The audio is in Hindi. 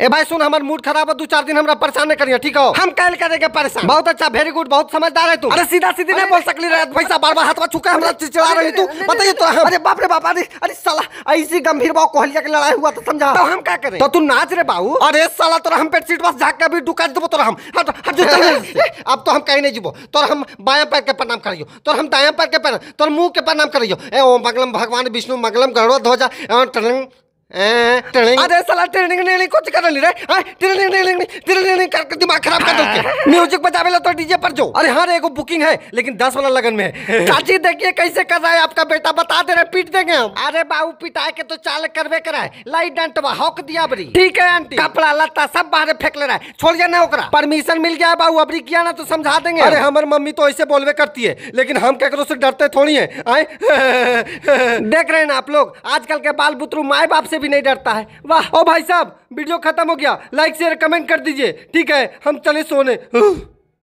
ए भाई सुन हमारे मूड खराब है दो चार दिन हमरा परेशान न करिए ठीक हो हम कल करेंगे परेशान बहुत अच्छा वेरी गुड बहुत समझदार है तू अरे सीधा सीधी नहीं बोल सकली रे पैसा बार बार हाथ में चुका हमरा चिल्ला रही तू बताइए तो अरे बाप रे बाप अरे अरे साला ऐसी गंभीर बात कोहलिया की लड़ाई हुआ तो समझा तो हम क्या करें तो तू नाच रे बाबू अरे साला तोरा हम पेट सीट बस झाक के भी डुका देबो तोरा हम हट जो चल अब तो हम कहीं नहीं जीबो तोरा हम बायां पैर के प्रणाम करियो तोरा हम दायां पैर के प्रणाम तोरा मुंह के प्रणाम करियो ए ओम मंगलम भगवान विष्णु मंगलम गरुड़ ध्वजा एवं टरंग अरे साला ट्रेनिंग नहीं कुछ कर नहीं रहे ट्रेनिंग नहीं ट्रेनिंग करके दिमाग खराब कर दोगे म्यूजिक बजावे लो तो डीजे पर जो अरे हाँ रे बुकिंग है लेकिन दस वाला लगन में है चाची देखिए कैसे कर रहा है आपका बेटा बता दे रहे पीट देंगे हम अरे बाबू पिटाए के तो चाल करवे कराए लाइट डांट हॉक दिया बरी ठीक है आंटी कपड़ा लत्ता सब बाहर फेंक ले रहा है छोड़िए ना ओकरा परमिशन मिल गया बाबू अबरी किया ना तो समझा देंगे अरे हमारे मम्मी तो ऐसे बोलवे करती है लेकिन हम ककरो से डरते थोड़ी है आए देख रहे ना आप लोग आजकल के बाल बुतरू माए बाप से भी नहीं डरता है वाह ओ भाई साहब वीडियो खत्म हो गया लाइक शेयर कमेंट कर दीजिए ठीक है हम चले सोने